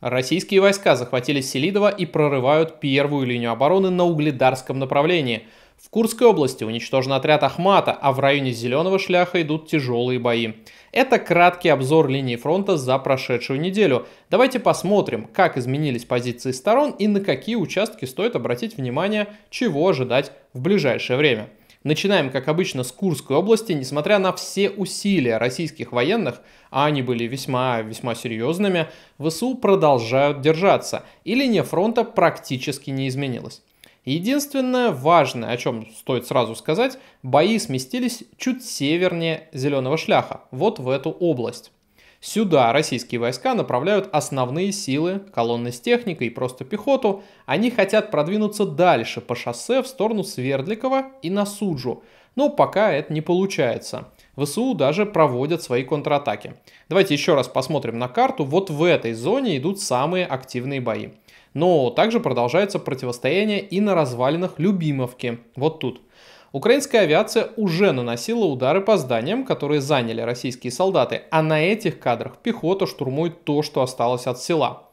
Российские войска захватили Селидово и прорывают первую линию обороны на Угледарском направлении. В Курской области уничтожен отряд Ахмата, а в районе Зеленого шляха идут тяжелые бои. Это краткий обзор линии фронта за прошедшую неделю. Давайте посмотрим, как изменились позиции сторон и на какие участки стоит обратить внимание, чего ожидать в ближайшее время. Начинаем, как обычно, с Курской области. Несмотря на все усилия российских военных, а они были весьма, весьма серьезными, ВСУ продолжают держаться, и линия фронта практически не изменилась. Единственное важное, о чем стоит сразу сказать, бои сместились чуть севернее Зеленого шляха, вот в эту область. Сюда российские войска направляют основные силы, колонны с техникой и просто пехоту. Они хотят продвинуться дальше по шоссе в сторону Свердликова и на Суджу. Но пока это не получается. ВСУ даже проводят свои контратаки. Давайте еще раз посмотрим на карту. Вот в этой зоне идут самые активные бои. Но также продолжается противостояние и на развалинах Любимовки. Вот тут. Украинская авиация уже наносила удары по зданиям, которые заняли российские солдаты, а на этих кадрах пехота штурмует то, что осталось от села.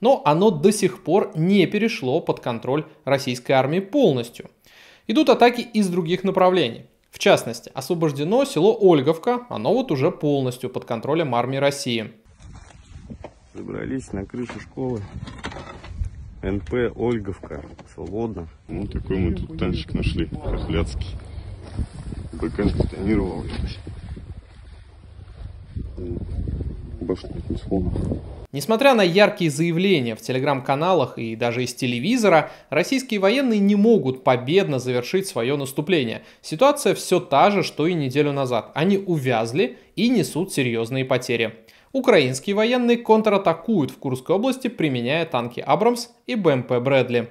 Но оно до сих пор не перешло под контроль российской армии полностью. Идут атаки из других направлений. В частности, освобождено село Ольговка, оно вот уже полностью под контролем армии России. Забрались на крышу школы, НП Ольговка, свободно. Вот ну, такой мы тут танчик нашли, хохлядский. БК тонировал. Башня не сломана. Несмотря на яркие заявления в телеграм-каналах и даже из телевизора, российские военные не могут победно завершить свое наступление. Ситуация все та же, что и неделю назад. Они увязли и несут серьезные потери. Украинские военные контратакуют в Курской области, применяя танки «Абрамс» и БМП «Брэдли».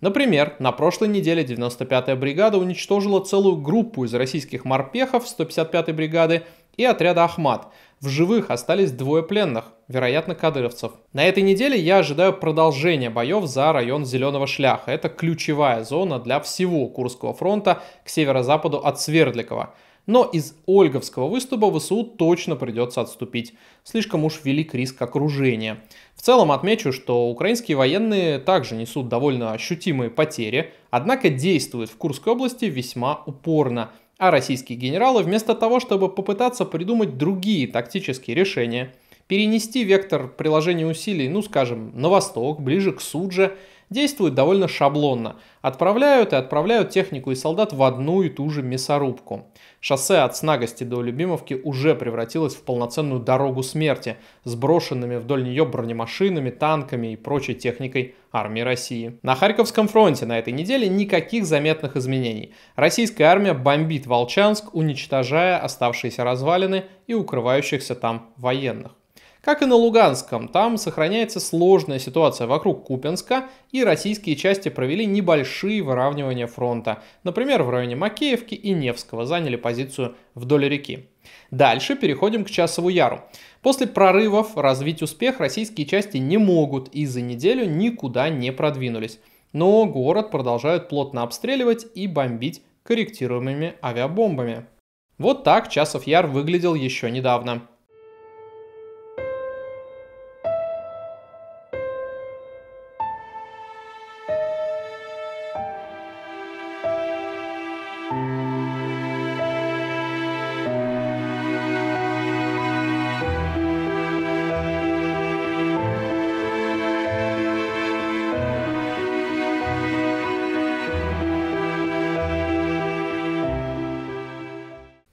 Например, на прошлой неделе 95-я бригада уничтожила целую группу из российских морпехов 155-й бригады и отряда «Ахмат». В живых остались двое пленных, вероятно, кадыровцев. На этой неделе я ожидаю продолжения боев за район Зеленого Шляха. Это ключевая зона для всего Курского фронта к северо-западу от Свердликова – но из Ольговского выступа ВСУ точно придется отступить. Слишком уж велик риск окружения. В целом отмечу, что украинские военные также несут довольно ощутимые потери, однако действуют в Курской области весьма упорно. А российские генералы вместо того, чтобы попытаться придумать другие тактические решения, перенести вектор приложения усилий, ну скажем, на восток, ближе к Судже, действуют довольно шаблонно. Отправляют и отправляют технику и солдат в одну и ту же мясорубку. Шоссе от Снагости до Любимовки уже превратилось в полноценную дорогу смерти, сброшенными вдоль нее бронемашинами, танками и прочей техникой армии России. На Харьковском фронте на этой неделе никаких заметных изменений. Российская армия бомбит Волчанск, уничтожая оставшиеся развалины и укрывающихся там военных. Как и на Луганском, там сохраняется сложная ситуация вокруг Купенска, и российские части провели небольшие выравнивания фронта. Например, в районе Макеевки и Невского заняли позицию вдоль реки. Дальше переходим к Часову Яру. После прорывов развить успех российские части не могут и за неделю никуда не продвинулись. Но город продолжают плотно обстреливать и бомбить корректируемыми авиабомбами. Вот так Часов Яр выглядел еще недавно.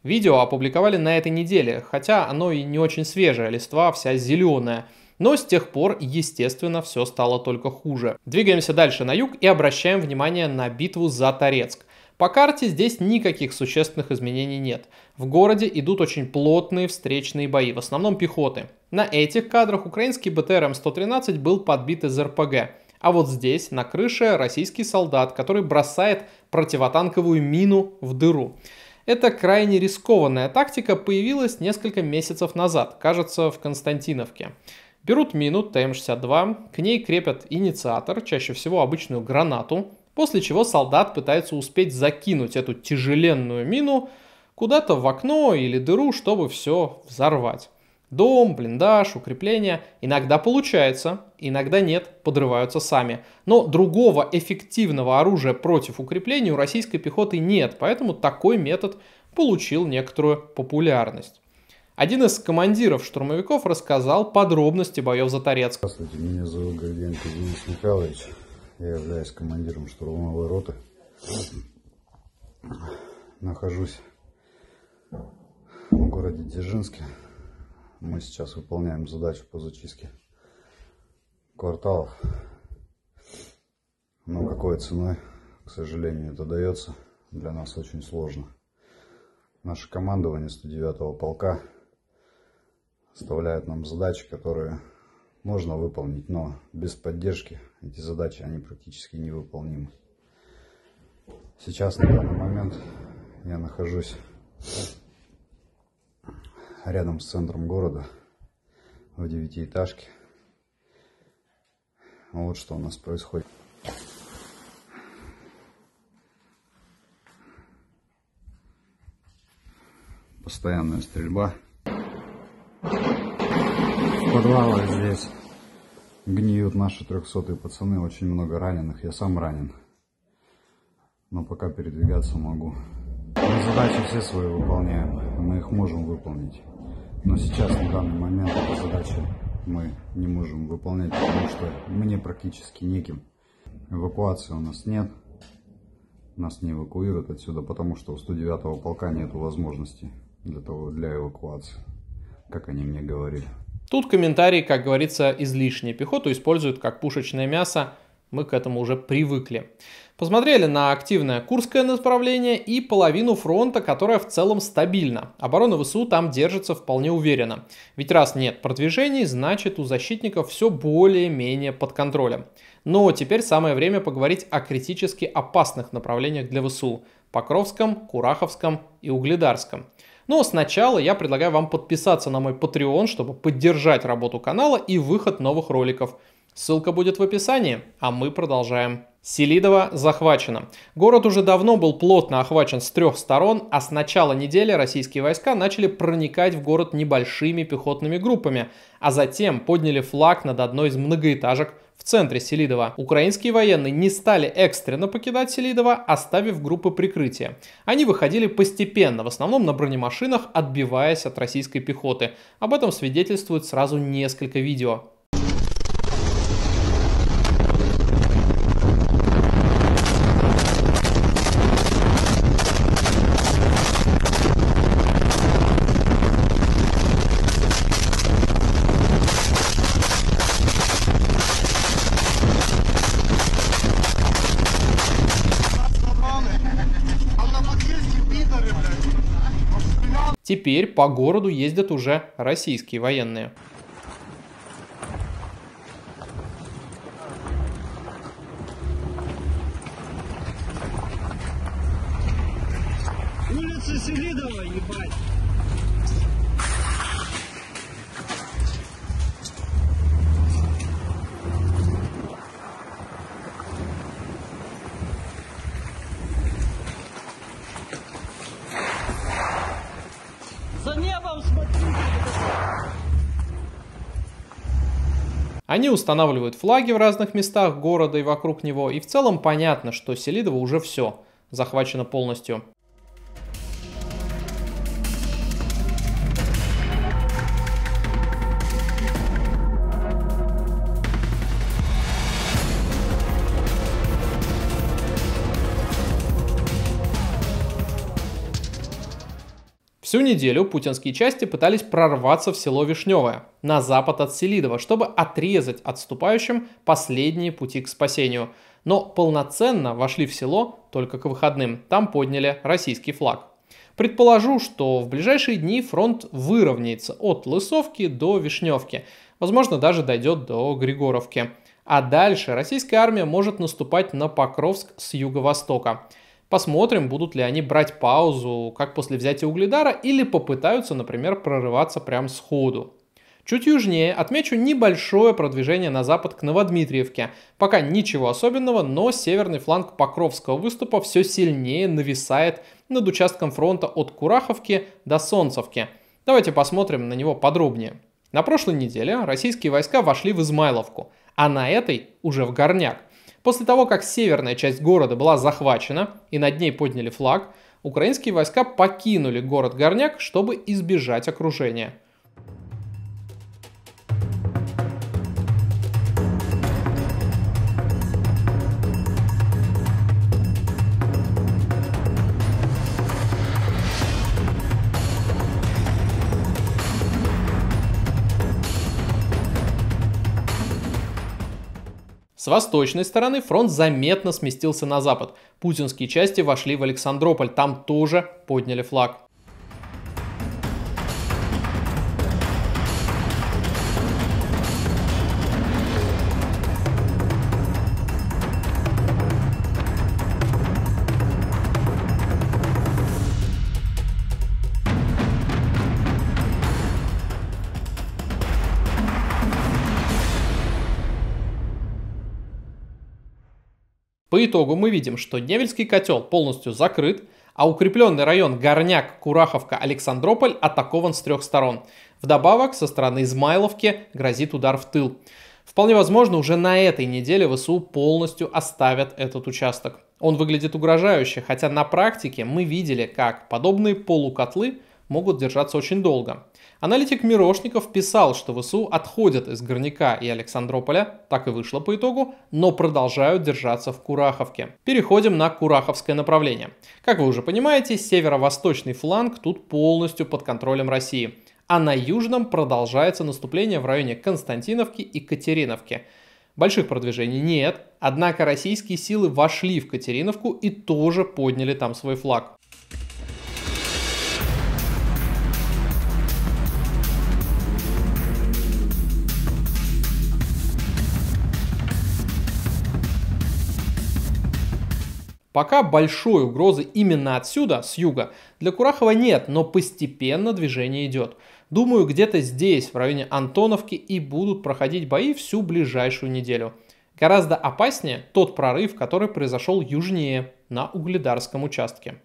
Видео опубликовали на этой неделе, хотя оно и не очень свежее, листва вся зеленая. Но с тех пор, естественно, все стало только хуже. Двигаемся дальше на юг и обращаем внимание на битву за Торецк. По карте здесь никаких существенных изменений нет. В городе идут очень плотные встречные бои, в основном пехоты. На этих кадрах украинский БТР-М113 был подбит из РПГ. А вот здесь, на крыше, российский солдат, который бросает противотанковую мину в дыру. Эта крайне рискованная тактика появилась несколько месяцев назад, кажется, в Константиновке. Берут мину ТМ-62, к ней крепят инициатор, чаще всего обычную гранату, после чего солдат пытается успеть закинуть эту тяжеленную мину куда-то в окно или дыру, чтобы все взорвать. Дом, блиндаж, укрепление. Иногда получается, иногда нет, подрываются сами. Но другого эффективного оружия против укреплений у российской пехоты нет, поэтому такой метод получил некоторую популярность. Один из командиров штурмовиков рассказал подробности боев за Торецк. Здравствуйте, меня зовут Горденко Денис Михайлович. Я являюсь командиром штурмовой роты. Нахожусь в городе Дзержинске. Мы сейчас выполняем задачу по зачистке квартал, Но какой ценой, к сожалению, это дается, для нас очень сложно. Наше командование 109-го полка оставляет нам задачи, которые можно выполнить, но без поддержки эти задачи, они практически невыполнимы. Сейчас, на данный момент, я нахожусь рядом с центром города, в девятиэтажке. Ну, вот что у нас происходит. Постоянная стрельба. В подвалах здесь гниют наши трехсотые пацаны. Очень много раненых. Я сам ранен. Но пока передвигаться могу. Мы задачи все свои выполняем. Мы их можем выполнить. Но сейчас, на данный момент, эта задача мы не можем выполнять, потому что мне практически неким. Эвакуации у нас нет. Нас не эвакуируют отсюда, потому что у 109-го полка нет возможности для, того, для эвакуации, как они мне говорили. Тут комментарий, как говорится, излишний. Пехоту используют как пушечное мясо. Мы к этому уже привыкли. Посмотрели на активное Курское направление и половину фронта, которая в целом стабильна. Оборона ВСУ там держится вполне уверенно. Ведь раз нет продвижений, значит у защитников все более-менее под контролем. Но теперь самое время поговорить о критически опасных направлениях для ВСУ. Покровском, Кураховском и Угледарском. Но сначала я предлагаю вам подписаться на мой Patreon, чтобы поддержать работу канала и выход новых роликов. Ссылка будет в описании, а мы продолжаем. Селидово захвачено. Город уже давно был плотно охвачен с трех сторон, а с начала недели российские войска начали проникать в город небольшими пехотными группами, а затем подняли флаг над одной из многоэтажек в центре Селидова. Украинские военные не стали экстренно покидать Селидова, оставив группы прикрытия. Они выходили постепенно, в основном на бронемашинах, отбиваясь от российской пехоты. Об этом свидетельствует сразу несколько видео. теперь по городу ездят уже российские военные. Они устанавливают флаги в разных местах города и вокруг него, и в целом понятно, что Селидово уже все захвачено полностью. Всю неделю путинские части пытались прорваться в село Вишневое, на запад от Селидова, чтобы отрезать отступающим последние пути к спасению. Но полноценно вошли в село только к выходным. Там подняли российский флаг. Предположу, что в ближайшие дни фронт выровняется от Лысовки до Вишневки. Возможно, даже дойдет до Григоровки. А дальше российская армия может наступать на Покровск с юго-востока – Посмотрим, будут ли они брать паузу, как после взятия Угледара, или попытаются, например, прорываться прям сходу. Чуть южнее отмечу небольшое продвижение на запад к Новодмитриевке. Пока ничего особенного, но северный фланг Покровского выступа все сильнее нависает над участком фронта от Кураховки до Солнцевки. Давайте посмотрим на него подробнее. На прошлой неделе российские войска вошли в Измайловку, а на этой уже в Горняк. После того, как северная часть города была захвачена и над ней подняли флаг, украинские войска покинули город Горняк, чтобы избежать окружения – С восточной стороны фронт заметно сместился на запад. Путинские части вошли в Александрополь, там тоже подняли флаг. итогу мы видим, что Невельский котел полностью закрыт, а укрепленный район Горняк, Кураховка, Александрополь атакован с трех сторон. Вдобавок, со стороны Измайловки грозит удар в тыл. Вполне возможно, уже на этой неделе ВСУ полностью оставят этот участок. Он выглядит угрожающе, хотя на практике мы видели, как подобные полукотлы – могут держаться очень долго. Аналитик Мирошников писал, что ВСУ отходят из Горняка и Александрополя, так и вышло по итогу, но продолжают держаться в Кураховке. Переходим на Кураховское направление. Как вы уже понимаете, северо-восточный фланг тут полностью под контролем России, а на южном продолжается наступление в районе Константиновки и Катериновки. Больших продвижений нет, однако российские силы вошли в Катериновку и тоже подняли там свой флаг. Пока большой угрозы именно отсюда, с юга, для Курахова нет, но постепенно движение идет. Думаю, где-то здесь, в районе Антоновки, и будут проходить бои всю ближайшую неделю. Гораздо опаснее тот прорыв, который произошел южнее, на Угледарском участке.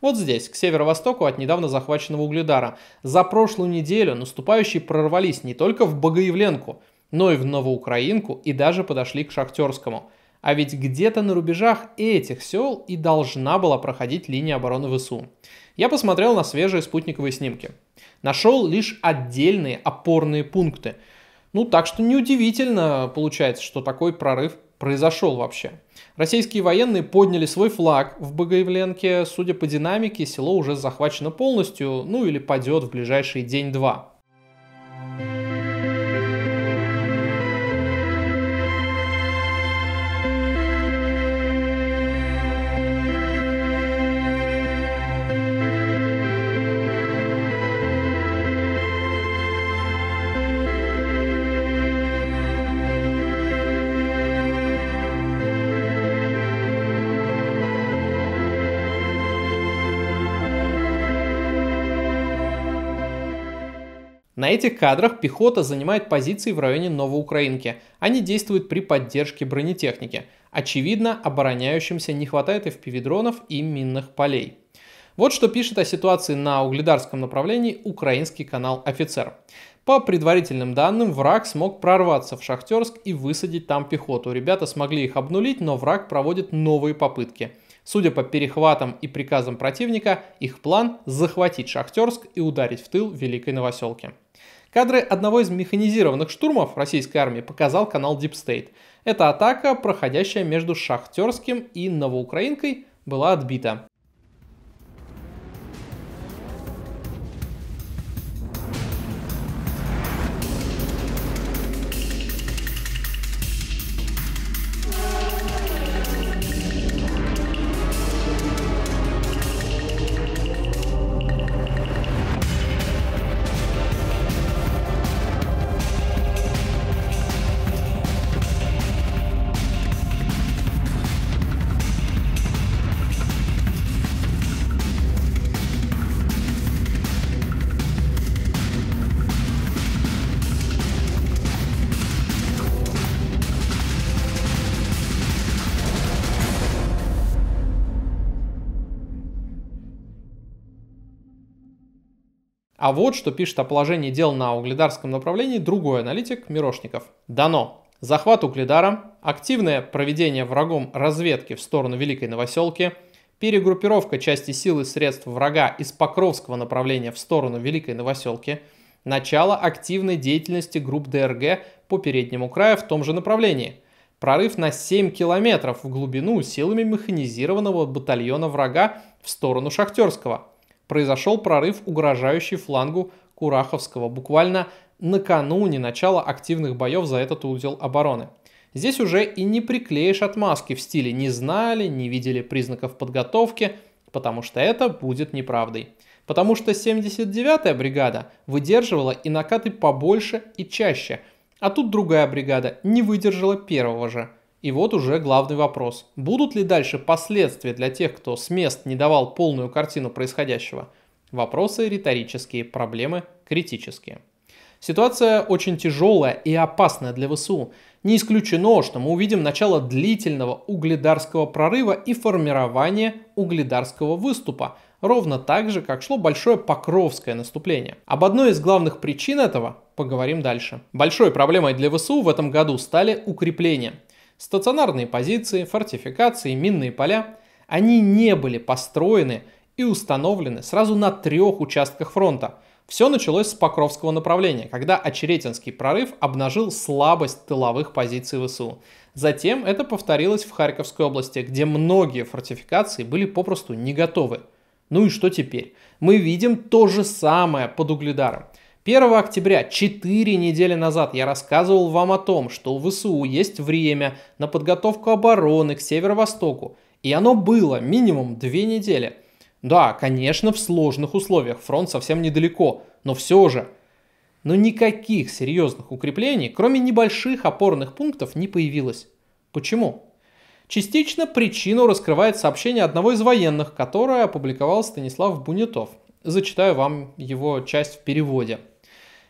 Вот здесь, к северо-востоку от недавно захваченного Угледара, за прошлую неделю наступающие прорвались не только в Богоявленку, но и в Новоукраинку и даже подошли к Шахтерскому – а ведь где-то на рубежах этих сел и должна была проходить линия обороны ВСУ. Я посмотрел на свежие спутниковые снимки. Нашел лишь отдельные опорные пункты. Ну так что неудивительно получается, что такой прорыв произошел вообще. Российские военные подняли свой флаг в Богоявленке. Судя по динамике, село уже захвачено полностью, ну или падет в ближайшие день-два. На этих кадрах пехота занимает позиции в районе Новоукраинки. Они действуют при поддержке бронетехники. Очевидно, обороняющимся не хватает FPV-дронов и минных полей. Вот что пишет о ситуации на угледарском направлении украинский канал «Офицер». По предварительным данным, враг смог прорваться в Шахтерск и высадить там пехоту. Ребята смогли их обнулить, но враг проводит новые попытки. Судя по перехватам и приказам противника, их план – захватить Шахтерск и ударить в тыл Великой Новоселки. Кадры одного из механизированных штурмов российской армии показал канал Deep State. Эта атака, проходящая между Шахтерским и Новоукраинкой, была отбита. А вот что пишет о положении дел на угледарском направлении другой аналитик Мирошников. Дано. Захват угледара, активное проведение врагом разведки в сторону Великой Новоселки, перегруппировка части сил и средств врага из Покровского направления в сторону Великой Новоселки, начало активной деятельности групп ДРГ по переднему краю в том же направлении, прорыв на 7 километров в глубину силами механизированного батальона врага в сторону Шахтерского – произошел прорыв, угрожающий флангу Кураховского, буквально накануне начала активных боев за этот узел обороны. Здесь уже и не приклеишь отмазки в стиле «не знали», «не видели признаков подготовки», потому что это будет неправдой. Потому что 79-я бригада выдерживала и накаты побольше и чаще, а тут другая бригада не выдержала первого же – и вот уже главный вопрос. Будут ли дальше последствия для тех, кто с мест не давал полную картину происходящего? Вопросы риторические, проблемы критические. Ситуация очень тяжелая и опасная для ВСУ. Не исключено, что мы увидим начало длительного угледарского прорыва и формирование угледарского выступа, ровно так же, как шло большое Покровское наступление. Об одной из главных причин этого поговорим дальше. Большой проблемой для ВСУ в этом году стали укрепления. Стационарные позиции, фортификации, минные поля, они не были построены и установлены сразу на трех участках фронта. Все началось с Покровского направления, когда Очеретинский прорыв обнажил слабость тыловых позиций ВСУ. Затем это повторилось в Харьковской области, где многие фортификации были попросту не готовы. Ну и что теперь? Мы видим то же самое под Угледаром. 1 октября, 4 недели назад, я рассказывал вам о том, что у ВСУ есть время на подготовку обороны к северо-востоку. И оно было минимум 2 недели. Да, конечно, в сложных условиях, фронт совсем недалеко, но все же. Но никаких серьезных укреплений, кроме небольших опорных пунктов, не появилось. Почему? Частично причину раскрывает сообщение одного из военных, которое опубликовал Станислав Бунетов. Зачитаю вам его часть в переводе –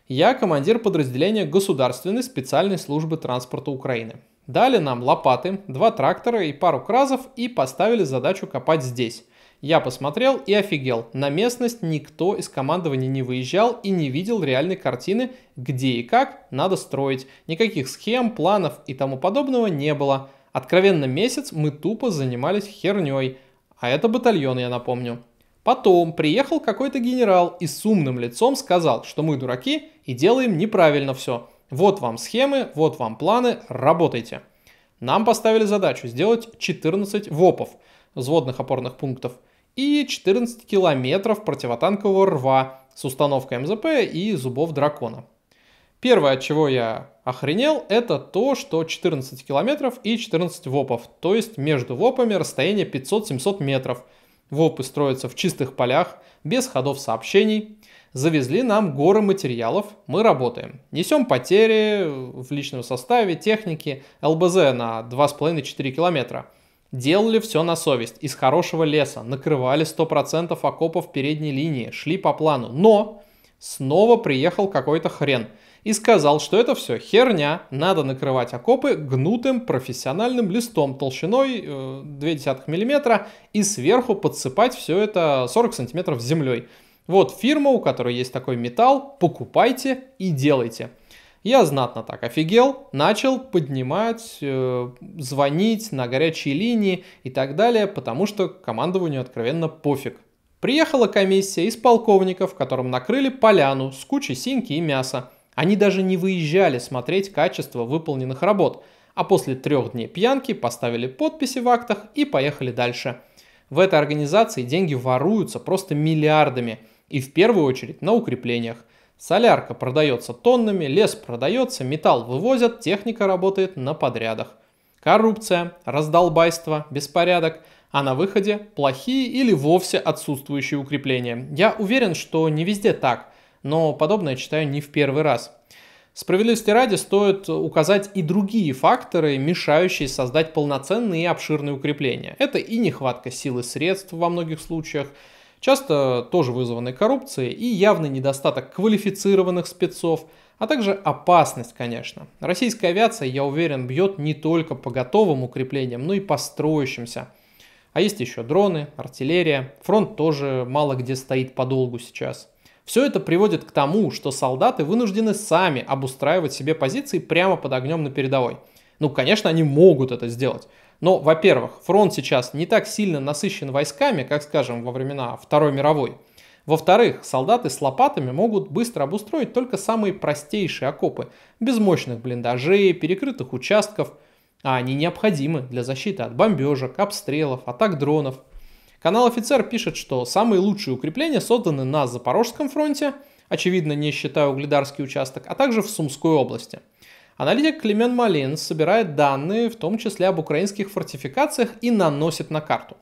я командир подразделения Государственной специальной службы транспорта Украины. Дали нам лопаты, два трактора и пару кразов и поставили задачу копать здесь. Я посмотрел и офигел. На местность никто из командования не выезжал и не видел реальной картины, где и как надо строить. Никаких схем, планов и тому подобного не было. Откровенно месяц мы тупо занимались херней. А это батальон, я напомню. Потом приехал какой-то генерал и с умным лицом сказал, что мы дураки и делаем неправильно все. Вот вам схемы, вот вам планы, работайте. Нам поставили задачу сделать 14 ВОПов, взводных опорных пунктов, и 14 километров противотанкового рва с установкой МЗП и зубов дракона. Первое, от чего я охренел, это то, что 14 километров и 14 ВОПов, то есть между ВОПами расстояние 500-700 метров. ВОПы строятся в чистых полях, без ходов сообщений – завезли нам горы материалов, мы работаем. Несем потери в личном составе, техники, ЛБЗ на 2,5-4 километра. Делали все на совесть, из хорошего леса, накрывали 100% окопов передней линии, шли по плану. Но снова приехал какой-то хрен и сказал, что это все херня, надо накрывать окопы гнутым профессиональным листом толщиной 0,2 э, мм и сверху подсыпать все это 40 см землей. Вот фирма, у которой есть такой металл, покупайте и делайте. Я знатно так офигел, начал поднимать, э, звонить на горячие линии и так далее, потому что командованию откровенно пофиг. Приехала комиссия из полковников, которым накрыли поляну с кучей синьки и мяса. Они даже не выезжали смотреть качество выполненных работ, а после трех дней пьянки поставили подписи в актах и поехали дальше. В этой организации деньги воруются просто миллиардами – и в первую очередь на укреплениях. Солярка продается тоннами, лес продается, металл вывозят, техника работает на подрядах. Коррупция, раздолбайство, беспорядок, а на выходе плохие или вовсе отсутствующие укрепления. Я уверен, что не везде так, но подобное читаю не в первый раз. Справедливости ради стоит указать и другие факторы, мешающие создать полноценные и обширные укрепления. Это и нехватка силы средств во многих случаях, часто тоже вызванной коррупцией и явный недостаток квалифицированных спецов, а также опасность, конечно. Российская авиация, я уверен, бьет не только по готовым укреплениям, но и по строящимся. А есть еще дроны, артиллерия, фронт тоже мало где стоит подолгу сейчас. Все это приводит к тому, что солдаты вынуждены сами обустраивать себе позиции прямо под огнем на передовой. Ну, конечно, они могут это сделать, но, во-первых, фронт сейчас не так сильно насыщен войсками, как, скажем, во времена Второй мировой. Во-вторых, солдаты с лопатами могут быстро обустроить только самые простейшие окопы, без мощных блиндажей, перекрытых участков, а они необходимы для защиты от бомбежек, обстрелов, атак дронов. Канал «Офицер» пишет, что самые лучшие укрепления созданы на Запорожском фронте, очевидно, не считая Угледарский участок, а также в Сумской области – Аналитик Климен Малин собирает данные, в том числе об украинских фортификациях, и наносит на карту.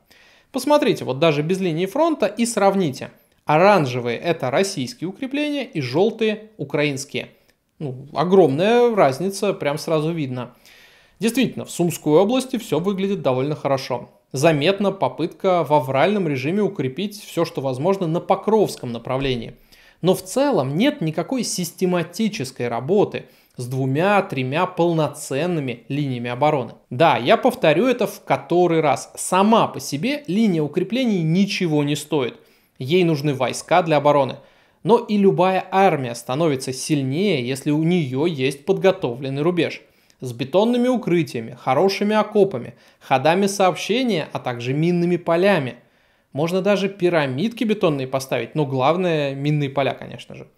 Посмотрите, вот даже без линии фронта, и сравните. Оранжевые – это российские укрепления, и желтые – украинские. Ну, огромная разница, прям сразу видно. Действительно, в Сумской области все выглядит довольно хорошо. Заметна попытка в авральном режиме укрепить все, что возможно, на Покровском направлении. Но в целом нет никакой систематической работы – с двумя-тремя полноценными линиями обороны. Да, я повторю это в который раз. Сама по себе линия укреплений ничего не стоит. Ей нужны войска для обороны. Но и любая армия становится сильнее, если у нее есть подготовленный рубеж. С бетонными укрытиями, хорошими окопами, ходами сообщения, а также минными полями. Можно даже пирамидки бетонные поставить, но главное минные поля, конечно же.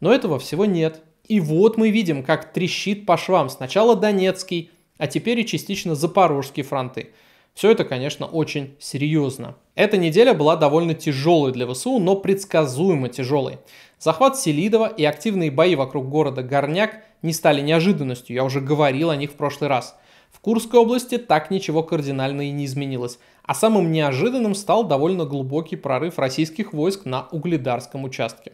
Но этого всего нет. И вот мы видим, как трещит по швам сначала Донецкий, а теперь и частично Запорожские фронты. Все это, конечно, очень серьезно. Эта неделя была довольно тяжелой для ВСУ, но предсказуемо тяжелой. Захват Селидова и активные бои вокруг города Горняк не стали неожиданностью, я уже говорил о них в прошлый раз. В Курской области так ничего кардинально и не изменилось, а самым неожиданным стал довольно глубокий прорыв российских войск на Угледарском участке.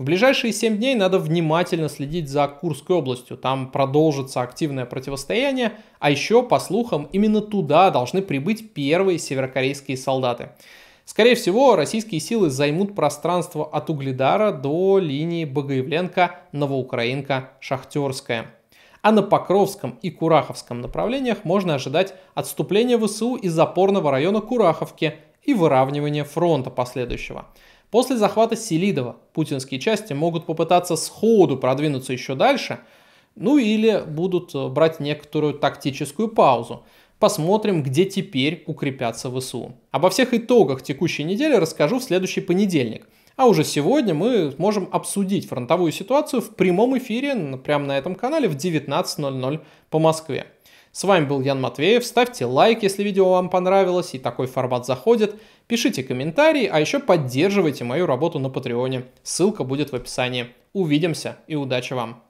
В ближайшие 7 дней надо внимательно следить за Курской областью. Там продолжится активное противостояние, а еще, по слухам, именно туда должны прибыть первые северокорейские солдаты. Скорее всего, российские силы займут пространство от Угледара до линии Богоявленко, Новоукраинка, Шахтерская. А на Покровском и Кураховском направлениях можно ожидать отступления ВСУ из запорного района Кураховки и выравнивания фронта последующего. После захвата Селидова путинские части могут попытаться сходу продвинуться еще дальше, ну или будут э, брать некоторую тактическую паузу. Посмотрим, где теперь укрепятся ВСУ. Обо всех итогах текущей недели расскажу в следующий понедельник. А уже сегодня мы можем обсудить фронтовую ситуацию в прямом эфире прямо на этом канале в 19.00 по Москве. С вами был Ян Матвеев, ставьте лайк, если видео вам понравилось и такой формат заходит, пишите комментарии, а еще поддерживайте мою работу на Патреоне, ссылка будет в описании. Увидимся и удачи вам!